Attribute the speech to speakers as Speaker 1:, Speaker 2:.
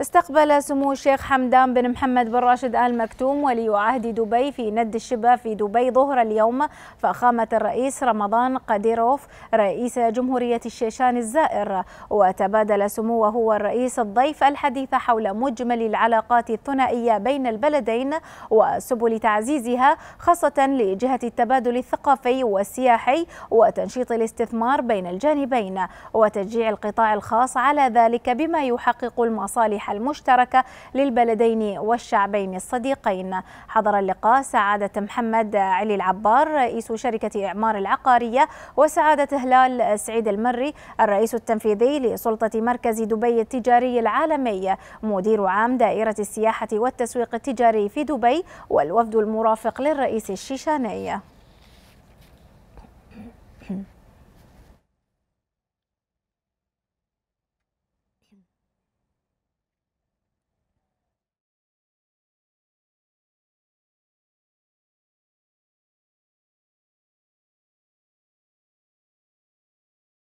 Speaker 1: استقبل سمو الشيخ حمدان بن محمد بن راشد آل مكتوم ولي عهد دبي في ند الشبا في دبي ظهر اليوم فخامة الرئيس رمضان قديروف رئيس جمهورية الشيشان الزائر وتبادل سموه والرئيس الضيف الحديث حول مجمل العلاقات الثنائية بين البلدين وسبل تعزيزها خاصة لجهة التبادل الثقافي والسياحي وتنشيط الاستثمار بين الجانبين وتشجيع القطاع الخاص على ذلك بما يحقق المصالح المصالح المشتركة للبلدين والشعبين الصديقين حضر اللقاء سعادة محمد علي العبار رئيس شركة إعمار العقارية وسعادة هلال سعيد المري الرئيس التنفيذي لسلطة مركز دبي التجاري العالمي مدير عام دائرة السياحة والتسويق التجاري في دبي والوفد المرافق للرئيس الشيشاني